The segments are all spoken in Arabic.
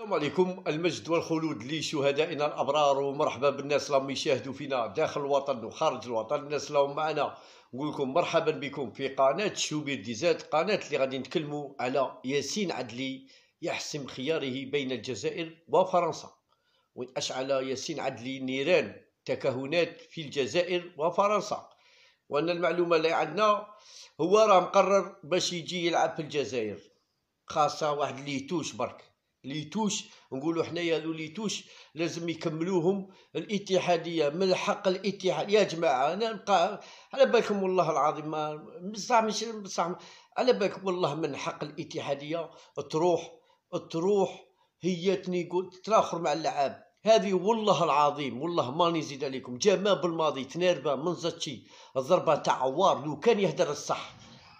السلام عليكم المجد والخلود لشهدائنا الابرار ومرحبا بالناس اللي يشاهدوا فينا داخل الوطن وخارج الوطن الناس اللي معنا نقول لكم مرحبا بكم في قناه شوبير ديزات قناه اللي غادي نتكلموا على ياسين عدلي يحسم خياره بين الجزائر وفرنسا واشعل ياسين عدلي نيران تكهنات في الجزائر وفرنسا وان المعلومه اللي عندنا هو راه مقرر باش يجي يلعب في الجزائر خاصه واحد ليتوش برك ليتوش نقولوا حنايا هذو ليتوش لازم يكملوهم الاتحاديه من حق الاتحاد يا جماعه انا نبقى على بالكم والله العظيم ما بصح مش بصح على بالكم والله من حق الاتحاديه تروح تروح هي تنيكو تتراخر مع اللعاب هذه والله العظيم والله ما نزيد عليكم جا ما بالماضي تناربه من زتشي الضربه تاع عوار لو كان يهدر الصح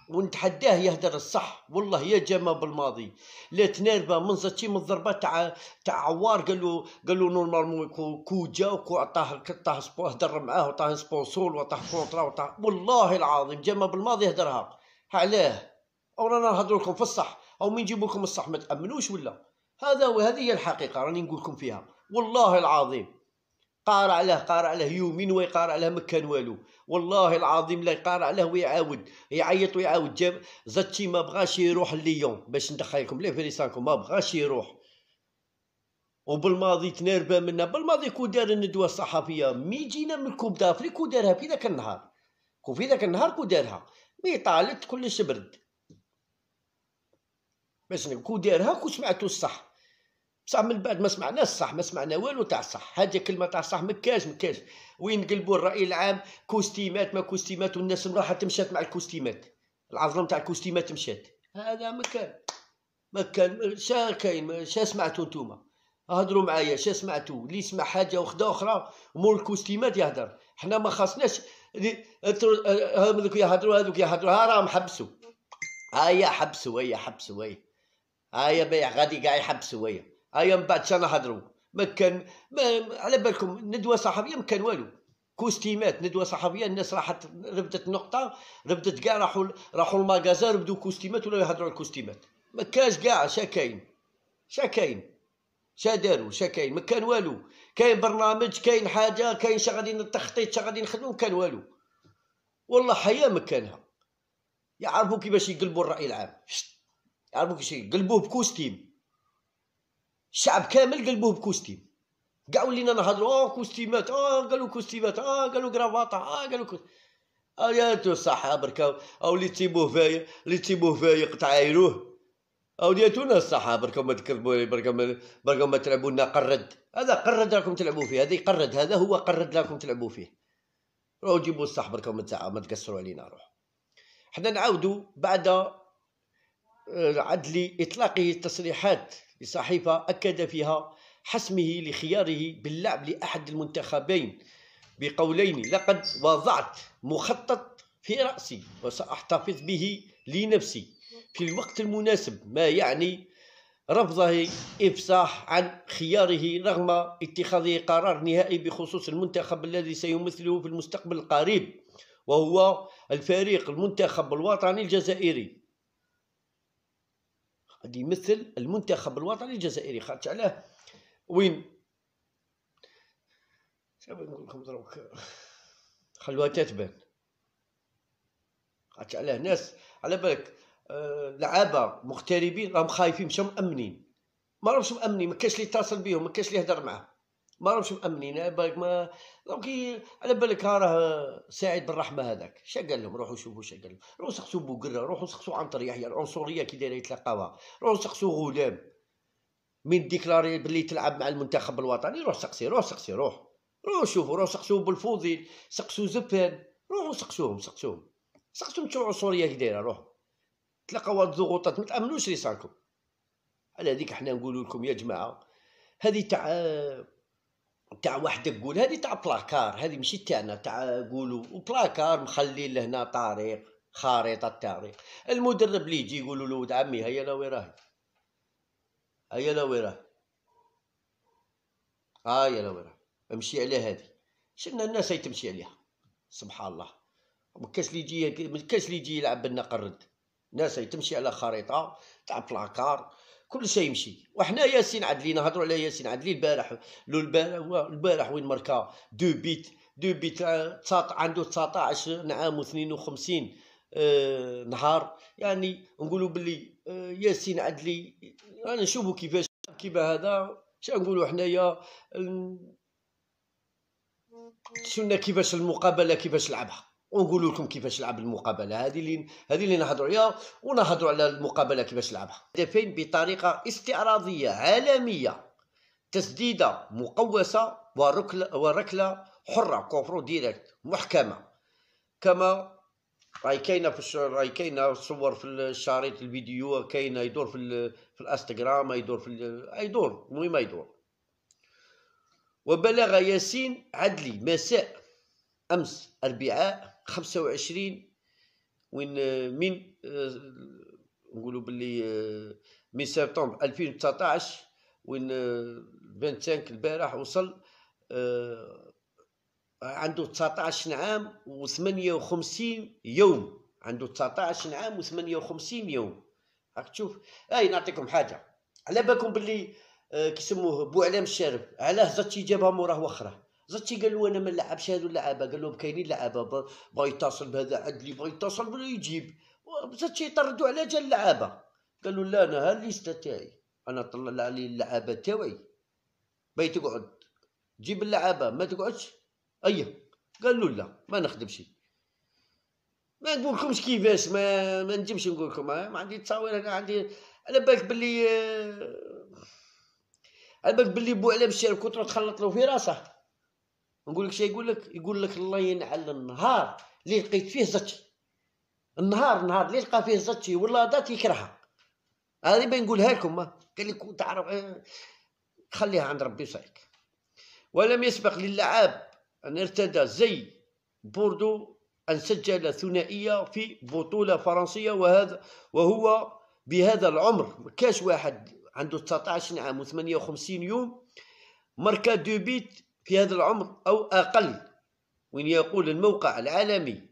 ونتحداه يهدر الصح والله يا جما بالماضي لا تناربه من زتي من الضربه تاع تاع عوار قال له قال له نورمالمون كو جا وكو عطاه عطاه هدر معاه وعطاه سبونسور وعطاه كونترا وعطاه والله العظيم جما بالماضي يهدرها علاه او رانا نهضر لكم في الصح او من نجيب لكم الصح ما تامنوش ولا هذا وهذه هي الحقيقه راني نقول لكم فيها والله العظيم قارع له قارع له يومين ويقارع له ما كان والو والله العظيم لا يقارع له ويعاود يعيط ويعاود جاب زاتشي ما بغاش يروح ليون باش ندخلكم ليه فريسانكم ما بغاش يروح وبالماضي تنربى منا بالماضي كو دار الندوه الصحفيه مي جينا من كوب دافريك ودارها في ذاك النهار كو في ذاك النهار كو دارها مي طالت كلش برد باش كو دارها كو سمعتو الصح بصح من بعد ما سمعناش صح ما سمعنا والو تاع الصح هذه كلمه تاع الصح مكاش مكاش وين قلبوا الراي العام كوستيمات ما كوستيمات والناس راحت مشات مع الكوستيمات العظم تاع الكوستيمات مشات هذا مكان مكان شا كاين شا سمعتو نتوما هضروا معايا شا سمعتو اللي يسمع حاجه وخدا اخرى مول الكوستيمات يهضر حنا ما خاصناش أه، هذوك يهضروا هذوك يهضروا ها راهم حبسوا هيا حبسوا هيا حبسوا هيا هيا بيع غادي قاع يحبسوا هيا هيا من بعد شنو حضروا ما كان ما على بالكم ندوه صحفيه ما كان والو كوستيمات ندوه صحفيه الناس راحت ربدت نقطه ربدت كاع راحوا راحوا المغازا ربدوا كوستيمات ولا يهضروا على الكوستيمات ما كانش كاع شا كاين شا كاين شا داروا شا كاين ما كان والو كاين برنامج كاين حاجه كاين شا غادي التخطيط شا غادي نخدموا كان والو والله حياه ما كانها يعرفوا كيفاش يقلبوا الراي العام يعرفوا كيفاش يقلبوه بكوستيم الشعب كامل قلبوه بكوستيم كاع ولينا نهضروا اه كوستيمات اه قالوا كوستيمات اه قالوا كرافاطه اه قالوا اه يا انتو صح بركا او اللي تسيبوه فايق اللي تسيبوه فايق تعايروه او يا تونس صح بركا ما تكذبوا بركا ما بركا ما تلعبوا لنا قرد هذا قرد راكم تلعبوا فيه هذا قرد هذا هو قرد راكم تلعبوا فيه راهو جيبوا الصح بركا ما تقصروا علينا روح حنا نعاودوا بعد آه، عدلي اطلاقه التصريحات لصحيفة أكد فيها حسمه لخياره باللعب لأحد المنتخبين بقولين لقد وضعت مخطط في رأسي وسأحتفظ به لنفسي في الوقت المناسب ما يعني رفضه إفصاح عن خياره رغم اتخاذه قرار نهائي بخصوص المنتخب الذي سيمثله في المستقبل القريب وهو الفريق المنتخب الوطني الجزائري غادي يمثل المنتخب الوطني الجزائري خاطش علاه وين شنو نقول لكم دروك خلوها تتبان خاطش علاه ناس على بالك آه، لعابه مغتربين راهم خايفين مشاو مامنين ما راهمش مامنين ما كاش اللي يتصل بيهم ما كاش اللي يهضر معاهم ما راهمش مامنين بالك ما دونك على بالك راه سعيد بالرحمه هذاك شا قال لهم روحوا شوفوا شا قال لهم روحوا سقسوا بوكره روحوا سقسوا عنتر يحيى العنصريه كي دايره يتلاقاوها روحوا سقسوا غلام من ديكلاري بلي تلعب مع المنتخب الوطني روح سقسي روح سقسي روح روح شوفوا روح سقسوا بالفوضي سقسوا زبان روحوا سقسوهم سقسوهم سقسوهم شو العنصريه كي دايره روح تلقاو هاد الضغوطات ما تامنوش لصالكم على هذيك حنا نقول لكم يا جماعه هذه تاع تاع وحدك قول هذه تاع بلاكار هذه ماشي تاعنا تاع قولوا بلاكار مخلي لهنا طريق خريطه التاريخ المدرب اللي يجي يقولوا له ولد عمي هيا لا وين راهي هيا لا وين راهي آه، هيا لا وين راهي امشي على هذه شنو الناس هي تمشي عليها سبحان الله مكاش اللي يجي مكاش اللي يجي يلعب بالنقرد قرد الناس هي تمشي على خريطه تاع بلاكار كل شيء يمشي وحنا ياسين عدلي نهضروا على ياسين عدلي البارح لو البارح البارح وين ماركا دو بيت دو بيت آه، عنده 19 عام و52 آه نهار يعني نقولوا باللي آه، ياسين عدلي رانا نشوفوا كيفاش كيما هذا اش نقولوا حنايا شفنا كيفاش المقابله كيفاش لعبها ونقول لكم كيفاش لعب المقابله هذه اللي هذه اللي نهضروا عليها ونهضروا على المقابله كيفاش لعبها هدفين بطريقه استعراضيه عالميه تسديده مقوسه وركله وركله حره كوفرو ديريكت محكمه كما راهي كاينه في الشعر راهي كاينه صور في الشريط الفيديو كاينه يدور في في الانستغرام يدور في يدور المهم يدور وبلغ ياسين عدلي مساء امس اربعاء 25 وين آه، من آه، نقولوا باللي آه، من سبتمبر 2019 وين 25 البارح وصل عنده 19 عام و58 يوم عنده 19 عام و58 يوم راك تشوف اي نعطيكم حاجه على بالكم باللي كيسموه بوعلام الشارب علاه زاتي جابها موراه وخره زدتي قال له انا ما نلعبش هادو اللعابه قال لهم كاينين لعابه بغا يتصل بهذا عاد اللي بغا يتصل بلا يجيب زدتي يطردوا على جال اللعابه قال له لا انا ها الليست تاعي انا طلع لي اللعابه تاعي بغيت تقعد جيب اللعابه ما تقعدش اي قال له لا ما نخدمش ما نقولكمش كيفاش ما ما نجمش نقولكم ما عندي تصاوير انا عندي على بالك بلي آه، على بالك بلي بو على بالشارع كنت تخلط له في راسه نقول لك شي يقول لك يقول لك الله ينعل النهار اللي لقيت فيه زتش النهار النهار اللي لقى فيه زتش ولا دات يكرهها هذه نقولها لكم قال لك تعرف آه، خليها عند ربي صايك ولم يسبق للعاب أن ارتدى زي بوردو أن سجل ثنائية في بطولة فرنسية وهذا وهو بهذا العمر ما كاش واحد عنده 19 عام و58 يوم ماركا دو بيت في هذا العمر أو أقل وين يقول الموقع العالمي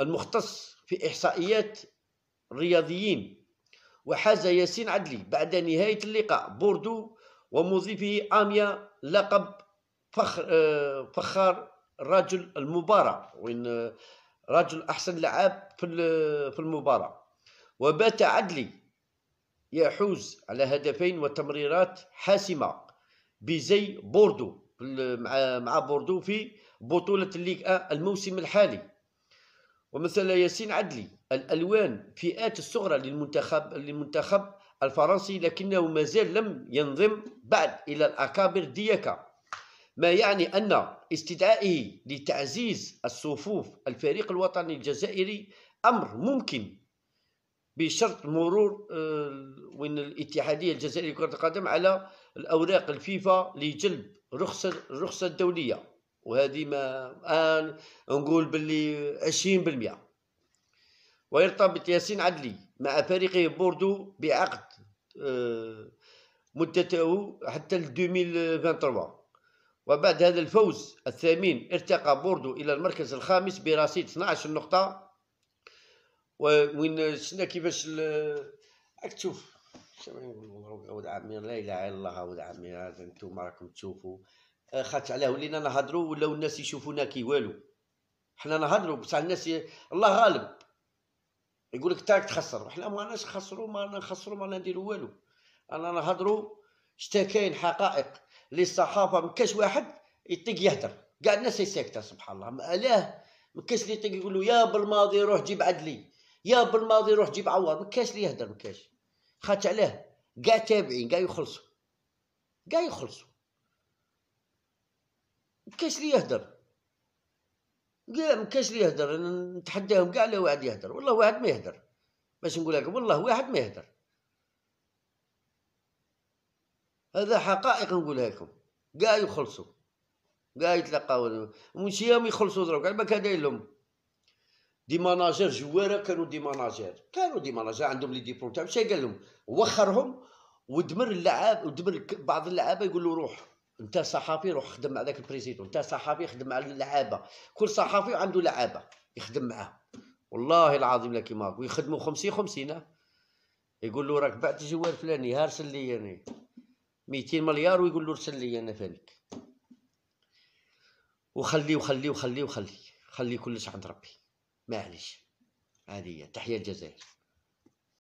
المختص في إحصائيات الرياضيين وحاز ياسين عدلي بعد نهاية اللقاء بوردو ومضيفه آميا لقب فخر آه، فخار رجل المباراة وين آه، رجل أحسن لعاب في المباراة وبات عدلي يحوز على هدفين وتمريرات حاسمة بزي بوردو مع مع بوردو في بطولة الليغ الموسم الحالي ومثل ياسين عدلي الألوان فئات الصغرى للمنتخب للمنتخب الفرنسي لكنه مازال لم ينضم بعد إلى الأكابر ديكا ما يعني أن استدعائه لتعزيز الصفوف الفريق الوطني الجزائري أمر ممكن بشرط مرور آه، وين الاتحادية الجزائرية لكرة القدم على الاوراق الفيفا لجلب رخصه الرخصه الدوليه وهذه ما الان نقول باللي 20% ويرتبط ياسين عدلي مع فريق بوردو بعقد آه، مدته حتى 2023 وبعد هذا الفوز الثامن ارتقى بوردو الى المركز الخامس برصيد 12 نقطه وين شفنا كيفاش راك تشوف ما نقول ولاد عمي لا اله الا الله ولد عمي هذا نتوما راكم تشوفوا آه، خات علاه ولينا نهضروا ولاو الناس يشوفونا كي والو حنا نهضروا بصح الناس ي... الله غالب يقول لك تاك تخسر حنا ما ناش نخسروا ما نخسروا ما نديروا والو انا نهضروا شتا كاين حقائق للصحافه ما كاش واحد يطيق يهدر كاع الناس ساكته سبحان الله علاه ما كاش اللي يطيق يقول له يا بالماضي روح جيب عدلي يا بالماضي روح جيب عوض ما كاش اللي يهدر ما كاش خاطش علاه كاع تابعين كاع يخلصوا كاع يخلصوا مكاش لي يهدر كاع مكاش لي يهدر نتحداهم كاع على واحد يهدر والله واحد ما يهدر باش نقول لك والله واحد ما يهدر هذا حقائق نقولها لكم كاع يخلصوا كاع يتلقاو ماشي يوم يخلصوا دروك على بالك هذا لهم دي ماناجير جواره كانوا دي ماناجير كانوا دي ماناجير عندهم لي ديبلوم تاع شي قال لهم وخرهم ودمر اللعاب ودمر بعض اللعابه يقول له روح انت صحافي روح خدم مع ذاك البريزيدون انت صحافي خدم مع اللعابه كل صحافي عنده لعابه يخدم معاه والله العظيم لك ما ويخدموا 50 50 يقول له راك بعت جوار فلاني ها ارسل لي يعني 200 مليار ويقول له ارسل لي انا فالك وخلي وخلي وخلي وخلي خلي كلش عند ربي معلش عادية تحية الجزائر